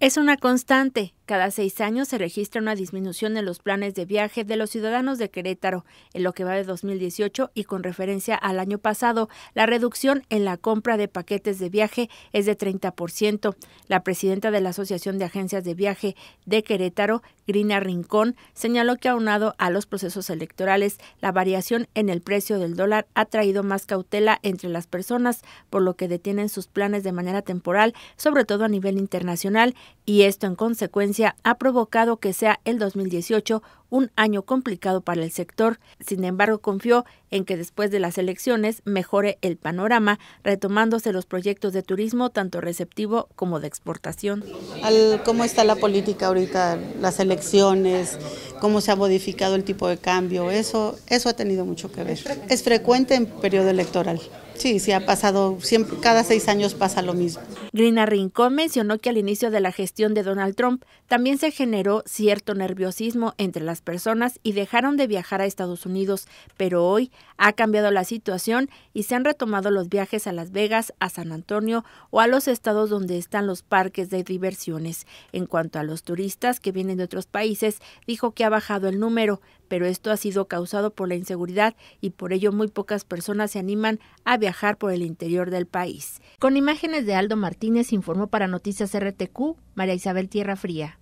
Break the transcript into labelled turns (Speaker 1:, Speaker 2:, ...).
Speaker 1: es una constante cada seis años se registra una disminución en los planes de viaje de los ciudadanos de Querétaro. En lo que va de 2018 y con referencia al año pasado, la reducción en la compra de paquetes de viaje es de 30%. La presidenta de la Asociación de Agencias de Viaje de Querétaro, Grina Rincón, señaló que aunado a los procesos electorales, la variación en el precio del dólar ha traído más cautela entre las personas, por lo que detienen sus planes de manera temporal, sobre todo a nivel internacional, y esto en consecuencia ha provocado que sea el 2018 un año complicado para el sector. Sin embargo, confió en que después de las elecciones mejore el panorama, retomándose los proyectos de turismo tanto receptivo como de exportación.
Speaker 2: ¿Cómo está la política ahorita, las elecciones, cómo se ha modificado el tipo de cambio? Eso, eso ha tenido mucho que ver. Es frecuente en periodo electoral. Sí, sí ha pasado, siempre, cada seis años pasa lo mismo. Grina Rincón mencionó que al inicio
Speaker 1: de la gestión de Donald Trump también se generó cierto nerviosismo entre las personas y dejaron de viajar a Estados Unidos, pero hoy ha cambiado la situación y se han retomado los viajes a Las Vegas, a San Antonio o a los estados donde están los parques de diversiones. En cuanto a los turistas que vienen de otros países, dijo que ha bajado el número, pero esto ha sido causado por la inseguridad y por ello muy pocas personas se animan a viajar por el interior del país. Con imágenes de Aldo Martínez informó para Noticias RTQ María Isabel Tierra Fría.